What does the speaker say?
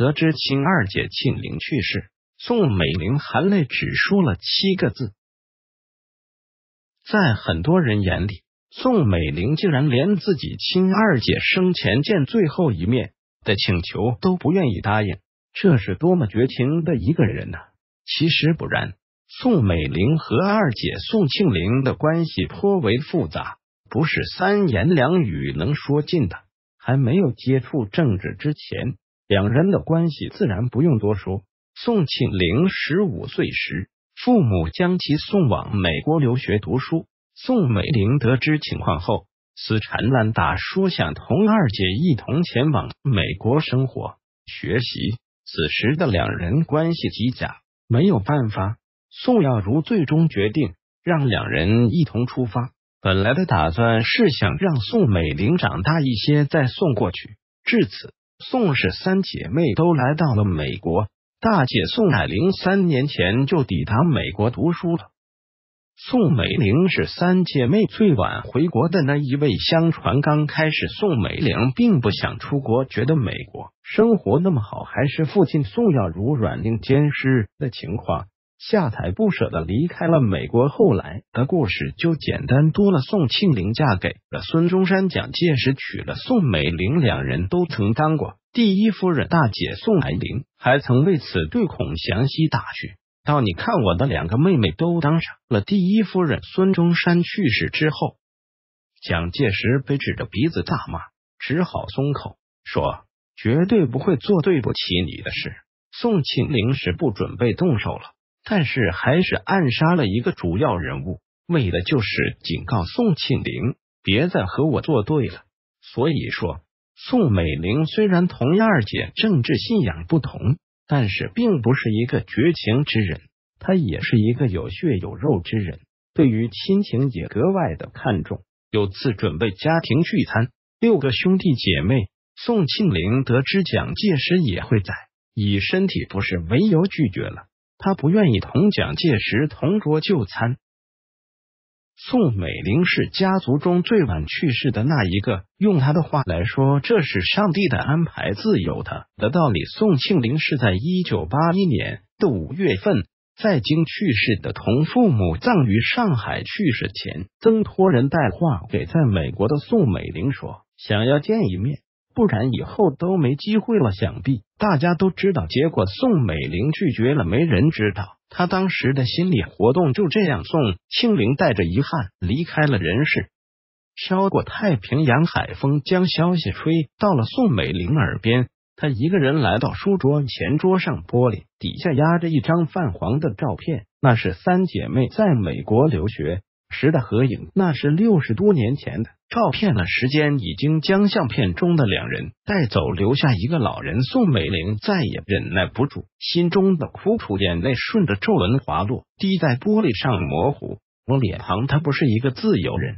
得知亲二姐庆龄去世，宋美龄含泪只说了七个字。在很多人眼里，宋美龄竟然连自己亲二姐生前见最后一面的请求都不愿意答应，这是多么绝情的一个人呢？其实不然，宋美龄和二姐宋庆龄的关系颇为复杂，不是三言两语能说尽的。还没有接触政治之前。两人的关系自然不用多说。宋庆龄十五岁时，父母将其送往美国留学读书。宋美龄得知情况后，死缠烂打，说想同二姐一同前往美国生活学习。此时的两人关系极佳，没有办法，宋耀如最终决定让两人一同出发。本来的打算是想让宋美龄长大一些再送过去。至此。宋氏三姐妹都来到了美国。大姐宋霭龄三年前就抵达美国读书了。宋美龄是三姐妹最晚回国的那一位。相传刚开始，宋美龄并不想出国，觉得美国生活那么好，还是父亲宋耀如软硬兼施的情况下才不舍得离开了美国。后来的故事就简单多了。宋庆龄嫁给了孙中山，蒋介石娶了宋美龄，两人都曾当过。第一夫人大姐宋霭龄还曾为此对孔祥熙打趣：“到你看，我的两个妹妹都当上了第一夫人。孙中山去世之后，蒋介石被指着鼻子大骂，只好松口说绝对不会做对不起你的事。宋庆龄是不准备动手了，但是还是暗杀了一个主要人物，为的就是警告宋庆龄别再和我作对了。所以说。宋美龄虽然同二姐政治信仰不同，但是并不是一个绝情之人，她也是一个有血有肉之人，对于亲情也格外的看重。有次准备家庭聚餐，六个兄弟姐妹，宋庆龄得知蒋介石也会在，以身体不适为由拒绝了，她不愿意同蒋介石同桌就餐。宋美龄是家族中最晚去世的那一个。用他的话来说，这是上帝的安排，自由的的道理。宋庆龄是在一九八一年的五月份在京去世的，同父母葬于上海。去世前，曾托人带话给在美国的宋美龄，说想要见一面。不然以后都没机会了。想必大家都知道结果，宋美龄拒绝了，没人知道她当时的心理活动。就这样，宋庆龄带着遗憾离开了人世。飘过太平洋海风，将消息吹到了宋美龄耳边。她一个人来到书桌前，桌上玻璃底下压着一张泛黄的照片，那是三姐妹在美国留学。时的合影，那是六十多年前的照片了。时间已经将相片中的两人带走，留下一个老人。宋美龄再也忍耐不住，心中的苦楚，眼泪顺着皱纹滑落，滴在玻璃上模糊。我脸庞，他不是一个自由人。